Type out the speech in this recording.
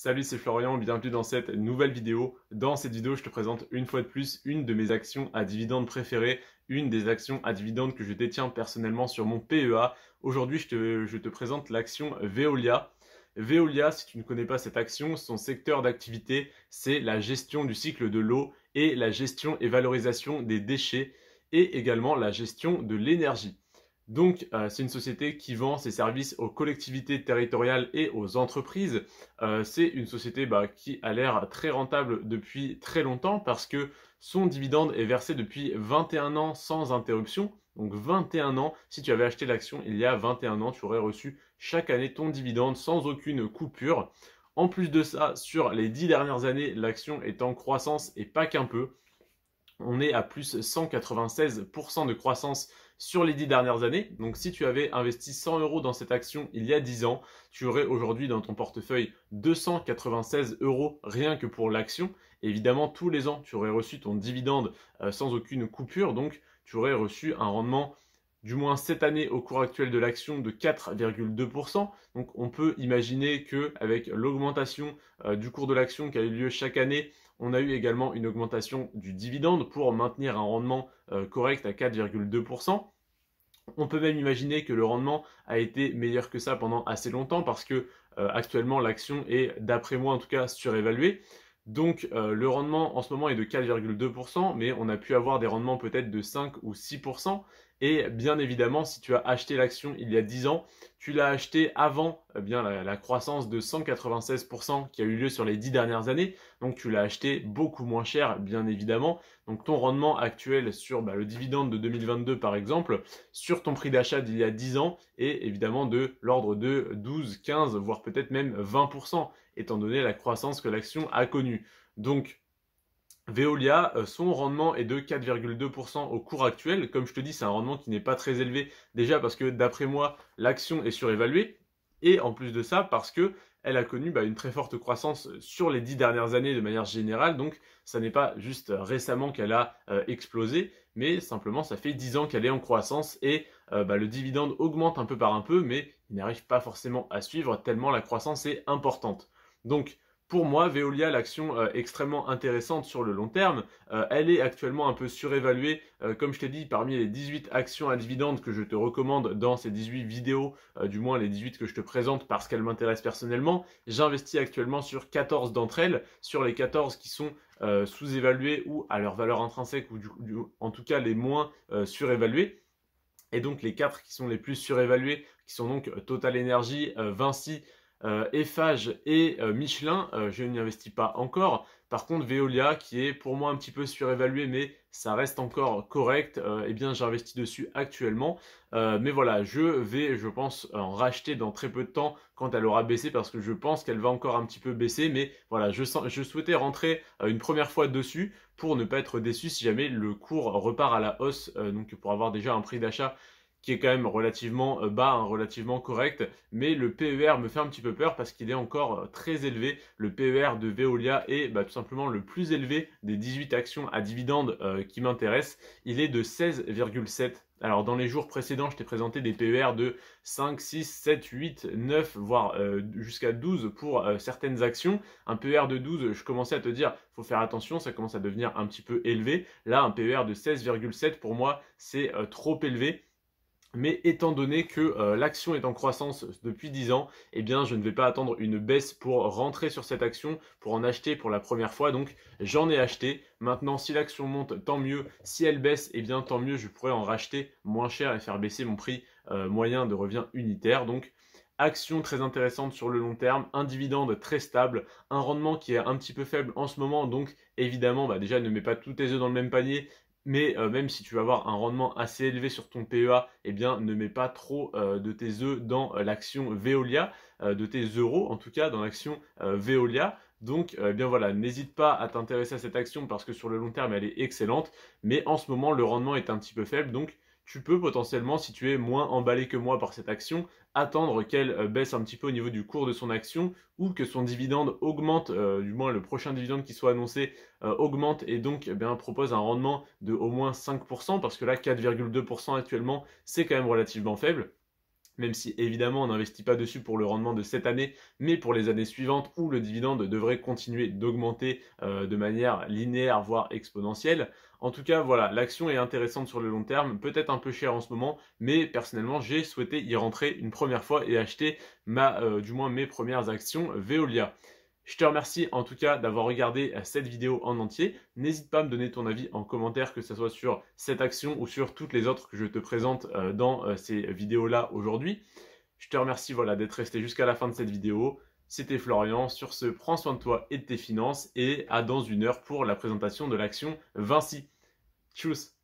Salut, c'est Florian, bienvenue dans cette nouvelle vidéo. Dans cette vidéo, je te présente une fois de plus une de mes actions à dividendes préférées, une des actions à dividendes que je détiens personnellement sur mon PEA. Aujourd'hui, je te, je te, présente l'action Veolia. Veolia, si tu ne connais pas cette action, son secteur d'activité, c'est la gestion du cycle de l'eau et la gestion et valorisation des déchets et également la gestion de l'énergie. Donc, euh, c'est une société qui vend ses services aux collectivités territoriales et aux entreprises. Euh, c'est une société bah, qui a l'air très rentable depuis très longtemps parce que son dividende est versé depuis 21 ans sans interruption. Donc 21 ans, si tu avais acheté l'action il y a 21 ans, tu aurais reçu chaque année ton dividende sans aucune coupure. En plus de ça, sur les 10 dernières années, l'action est en croissance et pas qu'un peu on est à plus 196% de croissance sur les 10 dernières années. Donc si tu avais investi 100 euros dans cette action il y a 10 ans, tu aurais aujourd'hui dans ton portefeuille 296 euros rien que pour l'action. Évidemment, tous les ans, tu aurais reçu ton dividende euh, sans aucune coupure, donc tu aurais reçu un rendement du moins cette année au cours actuel de l'action de 4,2%. Donc on peut imaginer que avec l'augmentation euh, du cours de l'action qui a eu lieu chaque année, on a eu également une augmentation du dividende pour maintenir un rendement euh, correct à 4,2%. On peut même imaginer que le rendement a été meilleur que ça pendant assez longtemps parce que euh, actuellement l'action est, d'après moi en tout cas, surévaluée. Donc le rendement en ce moment est de 4,2%, mais on a pu avoir des rendements peut-être de 5 ou 6%. Et bien évidemment, si tu as acheté l'action il y a 10 ans, tu l'as acheté avant eh bien, la, croissance de 196% qui a eu lieu sur les 10 dernières années. Donc tu l'as acheté beaucoup moins cher, bien évidemment. Donc ton rendement actuel sur bah, le dividende de 2022, par exemple, sur ton prix d'achat d'il y a 10 ans est évidemment de l'ordre de 12, 15, voire peut-être même 20%, étant donné la croissance que l'action a connue. Donc Veolia, euh, son rendement est de 4,2% au cours actuel. Comme je te dis, c'est un rendement qui n'est pas très élevé déjà parce que d'après moi, l'action est surévaluée. Et en plus de ça, parce que elle a connu bah, une très forte croissance sur les dix dernières années de manière générale. Donc, ça n'est pas juste récemment qu'elle a euh, explosé, mais simplement, ça fait dix ans qu'elle est en croissance et euh, bah, le dividende augmente un peu par un peu, mais il n'arrive pas forcément à suivre tellement la croissance est importante. Donc, pour moi, Veolia, l'action euh, extrêmement intéressante sur le long terme, euh, elle est actuellement un peu surévaluée. Euh, comme je t'ai dit, parmi les 18 actions à dividendes que je te recommande dans ces 18 vidéos, du moins les 18 que je te présente parce qu'elles m'intéressent personnellement, j'investis actuellement sur 14 d'entre elles, sur les 14 qui sont sous-évaluées ou à leur valeur intrinsèque ou en tout cas les moins surévaluées. Et donc les 4 qui sont les plus surévaluées, qui sont donc Total Energy, Vinci, effage euh, et euh, Michelin, euh, je n'y investis pas encore. Par contre, Veolia, qui est pour moi un petit peu surévalué, mais ça reste encore correct, eh bien j'investis dessus actuellement. mais voilà, je vais, je pense, en racheter dans très peu de temps quand elle aura baissé, parce que je pense qu'elle va encore un petit peu baisser. Mais voilà, je, je souhaitais rentrer une première fois dessus pour ne pas être déçu si jamais le cours repart à la hausse, donc pour avoir déjà un prix d'achat qui est quand même relativement euh, bas, hein, relativement correct, mais le PER me fait un petit peu peur parce qu'il est encore euh, très élevé. Le PER de Veolia est bah, tout simplement le plus élevé des 18 actions à dividendes euh, qui m'intéressent. Il est de 16,7. Alors dans les jours précédents, je t'ai présenté des PER de 5, 6, 7, 8, 9, voire jusqu'à 12 pour certaines actions. Un PER de 12, je commençais à te dire, faut faire attention, ça commence à devenir un petit peu élevé. Là, un PER de 16,7 pour moi, c'est trop élevé mais étant donné que euh, l'action est en croissance depuis 10 ans, eh bien je ne vais pas attendre une baisse pour rentrer sur cette action, pour en acheter pour la première fois. Donc j'en ai acheté. Maintenant, si l'action monte, tant mieux. Si elle baisse, eh bien tant mieux, je pourrais en racheter moins cher et faire baisser mon prix euh, moyen de revient unitaire. Donc action très intéressante sur le long terme, un dividende très stable, un rendement qui est un petit peu faible en ce moment, donc évidemment, bah déjà ne mets pas tous tes œufs dans le même panier, mais euh, même si tu vas avoir un rendement assez élevé sur ton PEA, eh bien ne mets pas trop euh, de tes œufs dans euh, l'action Veolia, de tes euros en tout cas dans l'action Veolia. Donc, eh bien voilà, n'hésite pas à t'intéresser à cette action parce que sur le long terme, elle est excellente. Mais en ce moment, le rendement est un petit peu faible. Donc, tu peux potentiellement, si tu es moins emballé que moi par cette action, attendre qu'elle euh, baisse un petit peu au niveau du cours de son action ou que son dividende augmente, euh, du moins le prochain dividende qui soit annoncé euh, augmente et donc eh propose un rendement de au moins 5% parce que là 4,2% actuellement c'est quand même relativement faible même si évidemment on n'investit pas dessus pour le rendement de cette année, mais pour les années suivantes où le dividende devrait continuer d'augmenter euh, de manière linéaire, voire exponentielle. En tout cas, voilà, l'action est intéressante sur le long terme, peut-être un peu chère en ce moment, mais personnellement, j'ai souhaité y rentrer une première fois et acheter ma, euh, du moins mes premières actions Veolia. Je te remercie en tout cas d'avoir regardé euh, cette vidéo en entier. N'hésite pas à me donner ton avis en commentaire, que ce soit sur cette action ou sur toutes les autres que je te présente euh, dans euh, ces vidéos-là aujourd'hui. Je te remercie voilà, d'être resté jusqu'à la fin de cette vidéo. C'était Florian. Sur ce, prends soin de toi et de tes finances et à dans une heure pour la présentation de l'action Vinci. Tchuss